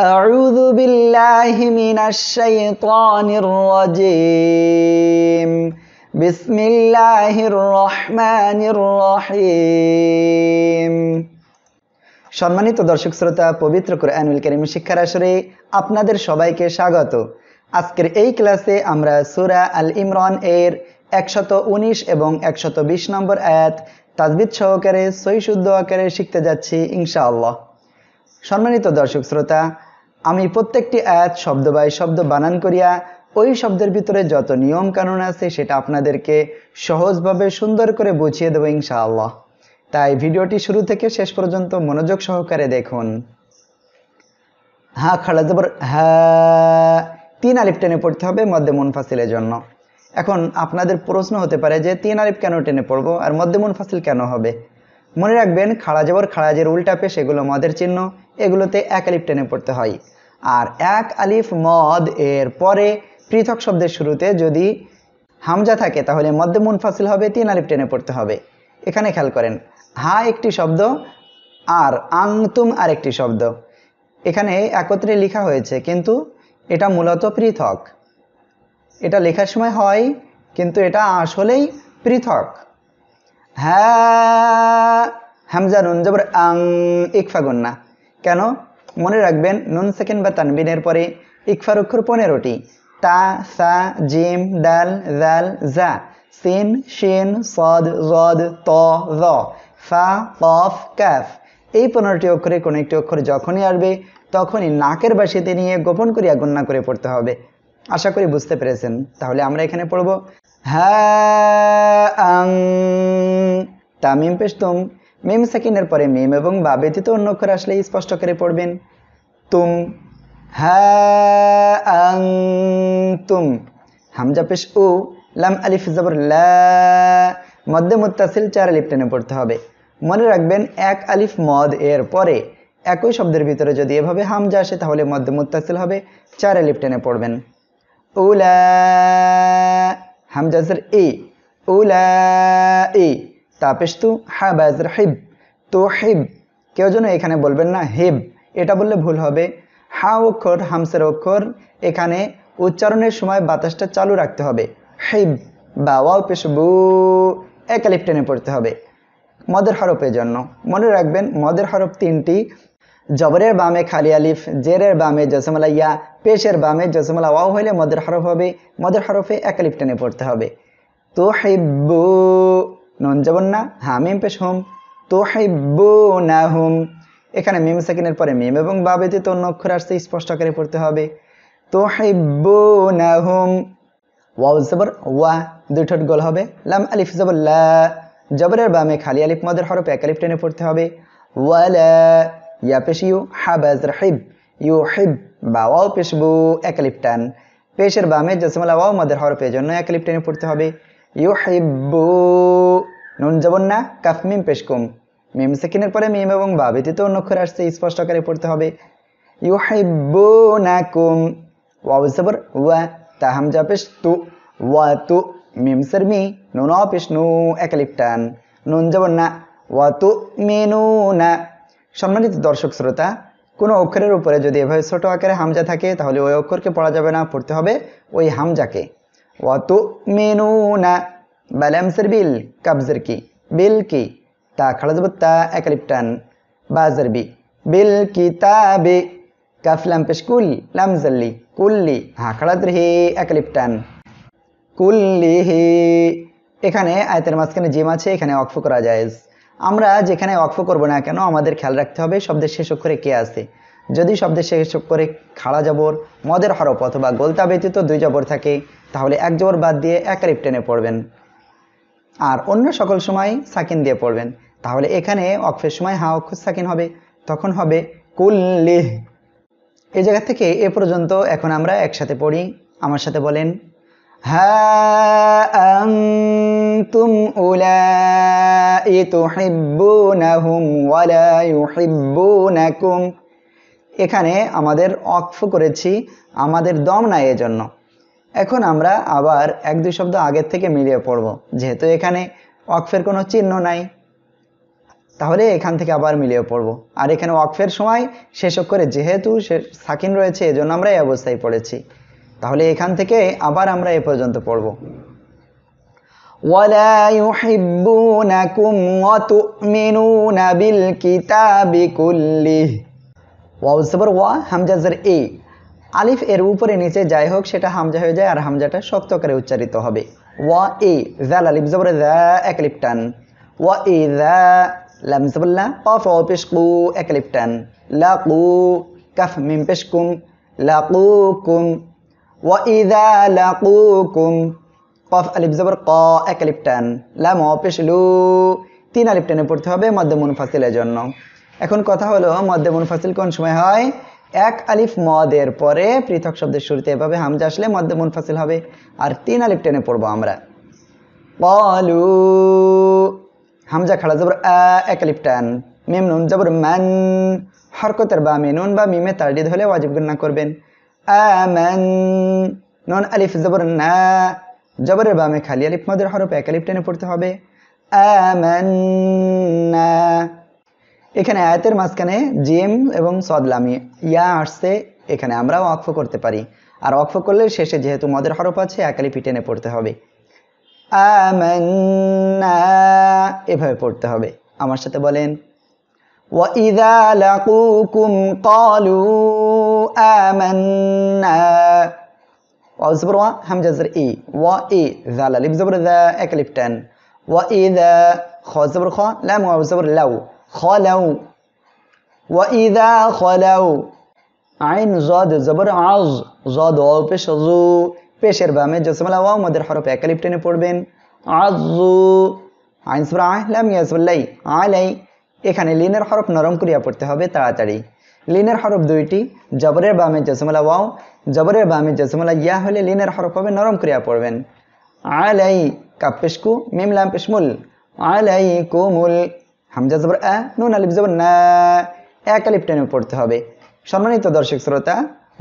أعوذ بالله من الشيطان الرجيم بسم الله الرحمن الرحيم সম্মানিত দর্শক শ্রোতা পবিত্র কোরআনুল কারিম শিক্ষার আসরে আপনাদের সবাইকে স্বাগত আজকের এই ক্লাসে আমরা সুরা আল ইমরান এর একশত উনিশ এবং একশত বিশ নম্বর আয়াত তাজবিদ সহকারে সৈশুদ্ধ আকারে শিখতে যাচ্ছি ইনশাআল্লাহ সম্মানিত দর্শক শ্রোতা আমি প্রত্যেকটি আয়াত শব্দ বাই শব্দ বানান করিয়া ওই শব্দের ভিতরে যত নিয়ম কানুন আছে সেটা আপনাদেরকে সহজভাবে সুন্দর করে বুঝিয়ে দেবো ইনশাআল্লাহ তাই ভিডিওটি শুরু থেকে শেষ পর্যন্ত মনোযোগ সহকারে দেখুন হা খালা জবর হ্যাঁ তিন আলিফ টেনে পড়তে হবে মধ্যে মুনফাসিলের জন্য এখন আপনাদের প্রশ্ন হতে পারে যে তিন আলিফ কেন টেনে পড়বো আর মধ্যে মুনফাসিল কেন হবে মনে রাখবেন খাড়া জবর খাড়া জের উল্টা পেশ এগুলো মদের চিহ্ন এগুলোতে এক আলিফ টেনে পড়তে হয় আর এক আলিফ মদ এর পরে পৃথক শব্দের শুরুতে যদি হামজা থাকে তাহলে মধ্যে মুনফাসিল হবে তিন আলিফ টেনে পড়তে হবে এখানে খেয়াল করেন হা একটি শব্দ আর আংতুম একটি শব্দ এখানে একত্রে লেখা হয়েছে কিন্তু এটা মূলত পৃথক এটা লেখার সময় হয় কিন্তু এটা আসলেই পৃথক হ্যাঁ হামজা নুন জবর আং ইকফা গুন্না কেন মনে রাখবেন নুন সেকেন্ড বা তানবিনের পরে ইকফার অক্ষর পনেরোটি তা সা জিম ডাল জাল জা সিন শিন সদ জদ ত জ ফা পফ ক্যাফ এই পনেরোটি অক্ষরে কোনো একটি অক্ষর যখনই আসবে তখনই নাকের বাসিতে নিয়ে গোপন করিয়া গণ্যা করে পড়তে হবে আশা করি বুঝতে পেরেছেন তাহলে আমরা এখানে পড়ব হ্যাঁ আং তামিম পেশ তুম মিম সাকিনের পরে মিম এবং বা ব্যতীত অন্য অক্ষর আসলে স্পষ্ট করে পড়বেন তুম হ্যাঁ আং তুম হামজা পেশ উ লাম আলিফ জবর লা মধ্যে মুত্তাসিল চার আলিফ টেনে পড়তে হবে মনে রাখবেন এক আলিফ মদ এর পরে একই শব্দের ভিতরে যদি এভাবে হামজা আসে তাহলে মধ্যে মুত্তাসিল হবে চার আলিফ টেনে পড়বেন উলা হামজাসের ই উলা ই তাপেস্তু হাবাজ হিব তো হিব কেউ যেন এখানে বলবেন না হিব এটা বললে ভুল হবে হা অক্ষর হামসের অক্ষর এখানে উচ্চারণের সময় বাতাসটা চালু রাখতে হবে হিব বা ওয়াও পেশবু একালিপ টেনে পড়তে হবে মদের হরপের জন্য মনে রাখবেন মদের হরপ তিনটি জবরের বামে খালি আলিফ জেরের বামে জসমালা ইয়া পেশের বামে জসমালা ওয়াও হইলে মদের হরফ হবে মদের হরফে একালিপ টেনে পড়তে হবে তো হিব্বু নন যাবন না হ্যাঁ মিম পেশ হোম তো না হুম এখানে মিম সেকেন্ডের পরে মিম এবং বাবেতে তো অন্য অক্ষর আসছে স্পষ্ট করে পড়তে হবে তো না হুম ওয়াউ জবর ওয়া দুই ঠোঁট গোল হবে লাম আলিফ জবর লা জবরের বামে খালি আলিফ মদের হরফ এক আলিফ টেনে পড়তে হবে ওয়ালা ইয়া পেশ ইউ হাবাজ রাহিব ইউ হিব বা ওয়াও পেশবু এক আলিফ টান পেশের বামে জসমালা ওয়াও মদের হরফের জন্য এক আলিফ টেনে পড়তে হবে ইউ হিব্বু নুন যাবন না কাফ মিম পেশকুম মিম সেকেন্ডের পরে মিম এবং বা ব্যতীত অন্যক্ষর আসছে স্পষ্ট আকারে পড়তে হবে ইউ হিব্বু না কুম ওয়াউসাবর ওয়া তাহামজা পেশ তু ওয়া তু মিম সের মি নুন অপেশ নু একালিপ টান নুন যাবন না ওয়া তু মেনু না সম্মানিত দর্শক শ্রোতা কোনো অক্ষরের উপরে যদি এভাবে ছোট আকারে হামজা থাকে তাহলে ওই অক্ষরকে পড়া যাবে না পড়তে হবে ওই হামজাকে ওয়াতু মেনুনা বালামসের বিল কাবজের কি বিল কি তা তা এক লিপ্টান বাজার বি বিল কিতাবে কাফ লাম্পেশ কুল লামজাল্লি কুল্লি হা খালাজের হে লিপ্টান কুললি হে এখানে আয়তের মাঝখানে জিম আছে এখানে অক্ষ করা যায় আমরা যেখানে অক্ষ করব না কেন আমাদের খেয়াল রাখতে হবে শব্দের শেষ অক্ষরে কে আছে যদি শব্দের শেষ অক্ষরে খাড়া জবর মদের হরপ অথবা গোলতা ব্যতীত দুই জবর থাকে তাহলে এক জোর বাদ দিয়ে একারিব টেনে পড়বেন আর অন্য সকল সময় সাকিন দিয়ে পড়বেন তাহলে এখানে অক্ষের সময় হা অক্ষর সাকিন হবে তখন হবে কুল্লিহ এই জায়গা থেকে এ পর্যন্ত এখন আমরা একসাথে পড়ি আমার সাথে বলেন তুম এখানে আমাদের অক্ষ করেছি আমাদের দম নাই এজন্য এখন আমরা আবার এক দুই শব্দ আগের থেকে মিলিয়ে পড়ব যেহেতু এখানে অক্ফের কোনো চিহ্ন নাই তাহলে এখান থেকে আবার মিলিয়ে পড়ব আর এখানে অক্ফের সময় শেষ করে যেহেতু সাকিন রয়েছে এজন্য আমরা এই অবস্থায় পড়েছি তাহলে এখান থেকে আবার আমরা এ পর্যন্ত পড়ব ولا يحبونكم وتؤمنون بالكتاب كله ওয়া হামজাজের এ আলিফ এর উপরে নিচে যাই হোক সেটা হামজা হয়ে যায় আর হামজাটা শক্ত করে উচ্চারিত হবে ওয়া এ জ্যাল আলিফ জবরে জ্যা একলিপটান ওয়া এ জ্যা লামজবুল্লা কফ ও পেশকু একলিপটান লা কু কাফ মিম পেশকুম লা কু কুম ওয়া ইদা লা কু কুম কফ আলিফ জবর ক একলিপটান লাম ও পেশলু তিন আলিপটানে পড়তে হবে মাধ্যম মুনফাসিলের জন্য এখন কথা হলো মাধ্যম ফাসিল কোন সময় হয় এক আলিফ মদের পরে পৃথক শব্দের শুরুতে এভাবে হামজা আসলে মধ্যে ফাসিল হবে আর তিন আলিফ টেনে পড়বো আমরা পলু হামজা খাড়া জবর এক আলিফ টান মিম নুন জবর ম্যান হরকতের বা মে নুন বা মিমে তারডি ধরে ওয়াজিব গণনা করবেন আমান নন আলিফ জবর না জবরের বামে খালি আলিফ মদের হরপ এক আলিফ টেনে পড়তে হবে আমান্না এখানে আয়াতের মাঝখানে জিএম এবং সদলামি ইয়া আসছে এখানে আমরাও অক্ষ করতে পারি আর অক্ষ করলে শেষে যেহেতু মদের হরফ আছে একালি পিটেনে পড়তে হবে এভাবে পড়তে হবে আমার সাথে বলেন وَإِذَا ওয়া ওয়া জবর টেন ওয়া ই খ খ লাম জবর লাউ খলাউ ওয়া ইদা খলাউ আইন জদ জবর আজ জদ ও পেশ জু পেশের বামে জসমালা ওয়া মদের হরফ একালিপ টেনে পড়বেন আজু আইন সবরা আহলাম ইয়াসবুল্লাই আলাই এখানে লিনের হরফ নরম করিয়া পড়তে হবে তাড়াতাড়ি লিনের হরফ দুইটি জবরের বামে জসমালা ওয়াও জবরের বামে জসমালা ইয়া হলে লিনের হরফ হবে নরম করিয়া পড়বেন আলাই কাপ্পেশকু মিমলাম পেশমুল আলাই কুমুল হামজা জবর আ নুন আলিফ জবর না এক আলিফ টেনে পড়তে হবে সম্মানিত দর্শক শ্রোতা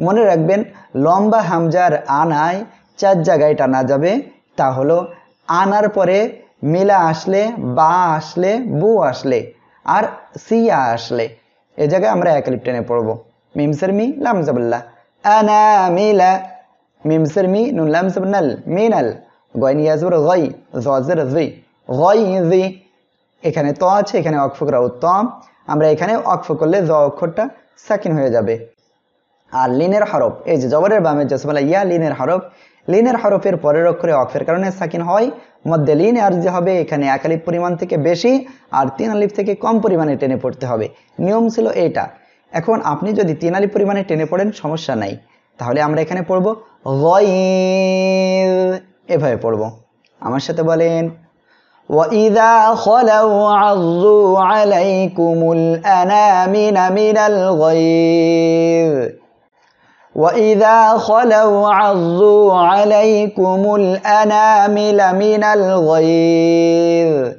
মনে রাখবেন লম্বা হামজার আনায় চার জায়গায় টানা যাবে তা হলো আনার পরে মেলা আসলে বা আসলে বু আসলে আর সিয়া আসলে এ জায়গায় আমরা এক আলিফ টেনে পড়বো মিমসের মি লামজাবুল্লাহ আনা মিলা মিমসের মি নুন লামজাব নাল মিনাল গয়নিয়াজবর গই জজের জি গই জি এখানে ত আছে এখানে অক্ষ করা আমরা এখানে অক্ষ করলে জ অক্ষরটা সাকিন হয়ে যাবে আর লিনের হরফ এই যে জবরের বামে জসমালা ইয়া লিনের হরফ লিনের হরফের পরের অক্ষরে অক্ষের কারণে সাকিন হয় মধ্যে লিন আর যে হবে এখানে এক পরিমাণ থেকে বেশি আর তিন আলিপ থেকে কম পরিমাণে টেনে পড়তে হবে নিয়ম ছিল এটা এখন আপনি যদি তিন আলিপ পরিমাণে টেনে পড়েন সমস্যা নাই তাহলে আমরা এখানে পড়বো গয় এভাবে পড়বো আমার সাথে বলেন وإذا خلوا عضوا عليكم الأنامل من الغيظ وإذا خلوا عضوا عليكم الأنامل من الغيظ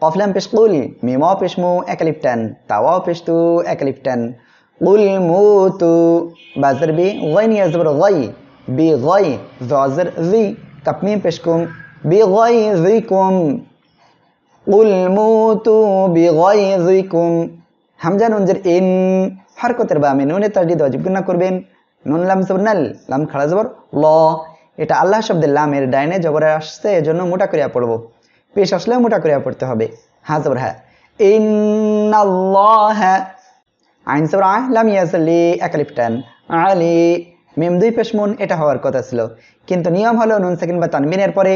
قفلن بش قل میما پیش مو أكليبتن تاوا پیش تو أكليبتن قل موتو بازر بي غین يزبر غي بي غي زازر ذي تقمیم پیش বিগয়যিকুম উলমু তু বিগয়যিকুম হামজা নুনজের ইন হরকতের বামে নুনে তার দিদি ওয়াজিব না করবেন নুন লাম সব নাল লাম খাড়া জবর ল এটা আল্লাহ শব্দের লামের ডাইনে জবরে আসছে এজন্য মোটা করিয়া পড়ব পেশ আসলে মোটা করিয়া পড়তে হবে হ্যাঁ জবর হ্যাঁ ইন্নাল্লাহ আইন জবর আহ লাম ইয়াসলি একালিপটান আলি মিম দুই পেশমুন এটা হওয়ার কথা ছিল কিন্তু নিয়ম হলো নুন সেকেন্ড বা তানবিনের পরে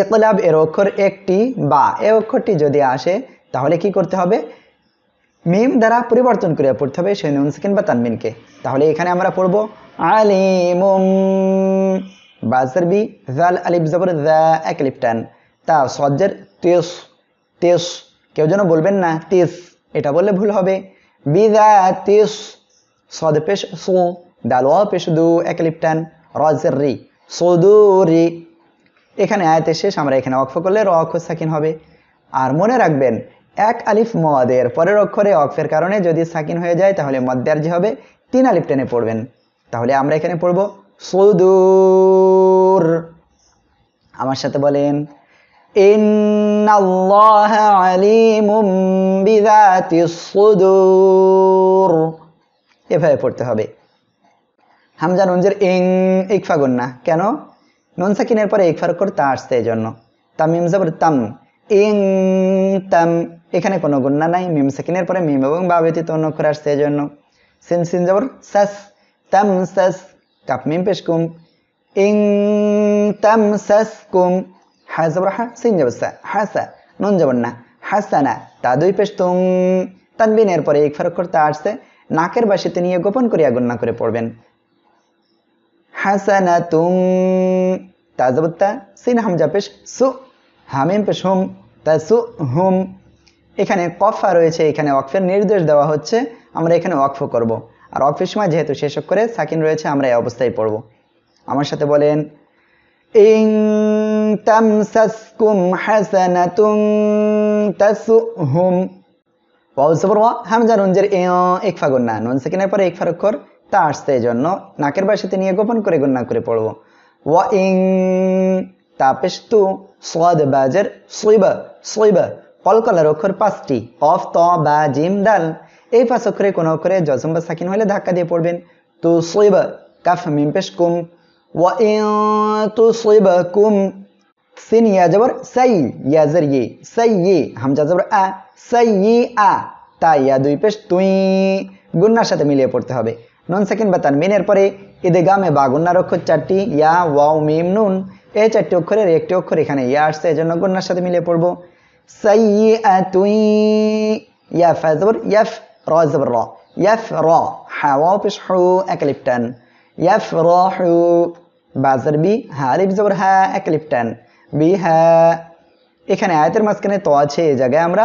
ইকলাব এর অক্ষর একটি বা এ অক্ষরটি যদি আসে তাহলে কি করতে হবে মিম দ্বারা পরিবর্তন করে পড়তে হবে সেই নুন সিকিন বা তানমিনকে তাহলে এখানে আমরা পড়ব আলিমুম বাজার বি জাল আলিফ জবর জা এক লিপটান তা সজ্জের তেস তেস কেউ যেন বলবেন না তেস এটা বললে ভুল হবে বি বিদা তেস সদ পেশ সো দাল পেশ দু এক লিপটান রজের রি সদু রি এখানে আয়াতে শেষ আমরা এখানে অক্ষ করলে র অক্ষ সাকিন হবে আর মনে রাখবেন এক আলিফ মদের পরের অক্ষরে অক্ফের কারণে যদি সাকিন হয়ে যায় তাহলে যে হবে তিন আলিফ টেনে পড়বেন তাহলে আমরা এখানে পড়ব সুদুর আমার সাথে বলেন এভাবে পড়তে হবে হামজান নঞ্জের ইং ইকফাগুন না কেন নন সাকিনের পরে একফার করতে আসতে এই জন্য মিম জবর তাম ইং তাম এখানে কোনো গুন্না নাই মিম সাকিনের পরে মিম এবং বা ব্যতীত অন্য অক্ষর আসতে এই জন্য সিন সিন জবর সাস তাম সাস কাপ মিম পেশ কুম ইং তাম সাস কুম হা জবর হা সিন জবর সা সা নুন জবর না হাসানা তা দুই পেশ তুম তানবিনের পরে ইকফার করতে আসতে নাকের বাসিতে নিয়ে গোপন করিয়া গণ্য করে পড়বেন হাসানাতুম তাজবত্তা সিন হামজা পেশ সু হামিম পেশ হুম তা সু হুম এখানে কফা রয়েছে এখানে ওয়াকফের নির্দেশ দেওয়া হচ্ছে আমরা এখানে ওয়াকফ করব। আর ওয়াকফের সময় যেহেতু শেষ করে সাকিন রয়েছে আমরা এই অবস্থায় পড়ব আমার সাথে বলেন ইং তামসাসকুম হাসানাতুম তাসু হুম ওয়া হামজা নুনজের ইকফা গুন্না নুন সাকিনের পরে ইকফার অক্ষর তা আসছে জন্য নাকের বাসাতে নিয়ে গোপন করে গণনা করে পড়ব তাপেশ তু বাজের অক্ষর পাঁচটি অফ ত বা জিম দাল এই পাঁচ অক্ষরে কোনো অক্ষরে বা সাকিন হলে ধাক্কা দিয়ে পড়বেন তু কাফ মিমপেশ কুম তু কুম সিন ইয়াজবর সাই ইয়াজর সাই আ সাই আ তা ইয়া দুই পেশ তুই গুন্নার সাথে মিলিয়ে পড়তে হবে নন সেকেন্ড বা তানমিনের পরে ঈদগামে বা গুন্নার অক্ষর চারটি ইয়া ওয়াও মিম নুন এই চারটি অক্ষরের একটি অক্ষর এখানে ইয়া আসছে এজন্য গুন্নার সাথে মিলে পড়বো সাই তুই ইয়াফ জবর ইয়াফ র জবর র ইয়াফ র হ্যাঁ হাওয়া পিস হু একলিপটান ইয়াফ র হু বাজার বি হ্যাঁ আলিফ জবর হা একলিপটান বি হা এখানে আয়তের মাঝখানে তো আছে এই জায়গায় আমরা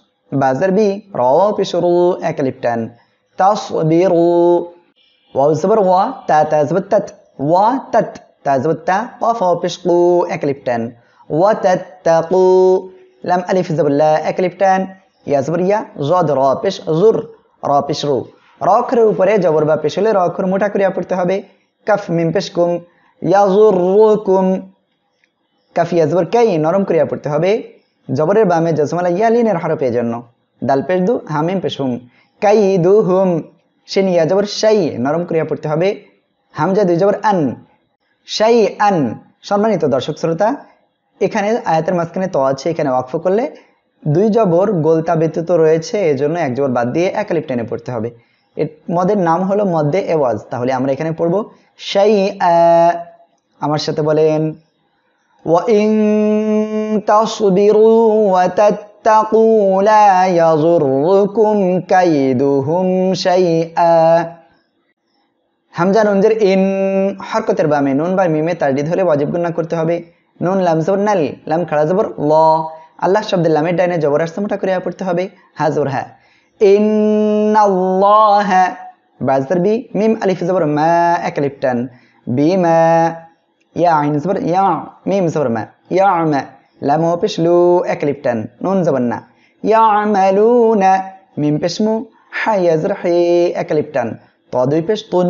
Bazar B. Rawa Pishuru Akaliptan. Tasbiru. Waw Zabar Wa. Ta Ta Zabat Wa Tat. Ta Zabat Ta. Wafa Pishku Akaliptan. وتتقوا لم ألف زبر لا أكلبتان يا زبر يا زاد رابش زر رابش رو রাখের উপরে জবর বা পেশ হলে রখর মোটা করিয়া পড়তে হবে কাফ মিম পেশ কুম ইয়াজুর কুম কাফ ইয়াজবর কাই নরম করিয়া পড়তে হবে জবরের বামে জসমালা ইয়ালিনের হরফ জন্য দাল পেশ দু হামিম পেশুম কাই দু হুম সে ইয়া জবর সাই নরম ক্রিয়া পড়তে হবে হামজা দুই জবর আন সাই আন সম্মানিত দর্শক শ্রোতা এখানে আয়াতের মাঝখানে তো আছে এখানে ওয়াকফ করলে দুই জবর গোলতা ব্যতীত রয়েছে এজন্য এক জবর বাদ দিয়ে একালিপ টেনে পড়তে হবে এর মদের নাম হলো মদ্যে এওয়াজ তাহলে আমরা এখানে সাই আহ আমার সাথে বলেন وإن تصبروا وتتقوا لا يضركم كيدهم شيئا হামজা নুনজের ইন হরকতের বামে নুন বা মিমে তারডি ধরে ওয়াজিব গুন্না করতে হবে নুন লাম জবর নাল লাম খাড়া জবর ল আল্লাহ শব্দের লামের ডাইনে জবর মোটা করে পড়তে হবে হাজর হ্যাঁ হ্যাঁ বাজদার বি মিম আলিফ জবর মা এক আলিফ বি মা ইয়া আইন জবর ইয়া মিম জবর মা ইয়া আমা লাম পেশ লু এক লিপটান নুন জবর না ইয়া আমালুনা মিম পেশ মু হাইয়া জর হে এক লিপটান ত দুই পেশ তুন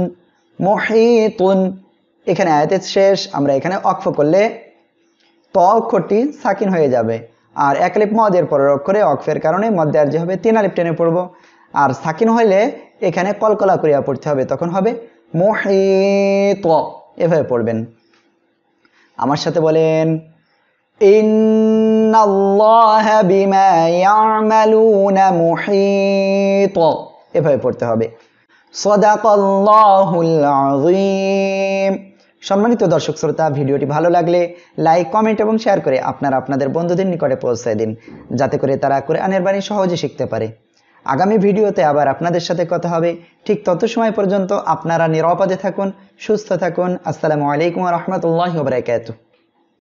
মুহিতুন এখানে আয়াতের শেষ আমরা এখানে অক্ষ করলে ত অক্ষরটি সাকিন হয়ে যাবে আর একলিপ মদের পরের অক্ষরে অক্ফের কারণে মধ্যে আর যে হবে তিন আলিপ টেনে পড়ব আর সাকিন হইলে এখানে কলকলা করিয়া পড়তে হবে তখন হবে মোহিত এভাবে পড়বেন আমার সাথে বলেন এভাবে পড়তে হবে সম্মানিত দর্শক শ্রোতা ভিডিওটি ভালো লাগলে লাইক কমেন্ট এবং শেয়ার করে আপনারা আপনাদের বন্ধুদের নিকটে পৌঁছায় দিন যাতে করে তারা কোরআনের বাণী সহজে শিখতে পারে আগামী ভিডিওতে আবার আপনাদের সাথে কথা হবে ঠিক তত সময় পর্যন্ত আপনারা নিরাপদে থাকুন সুস্থ থাকুন আসসালামু আলাইকুম রহমতুল্লাহ বরাকাতু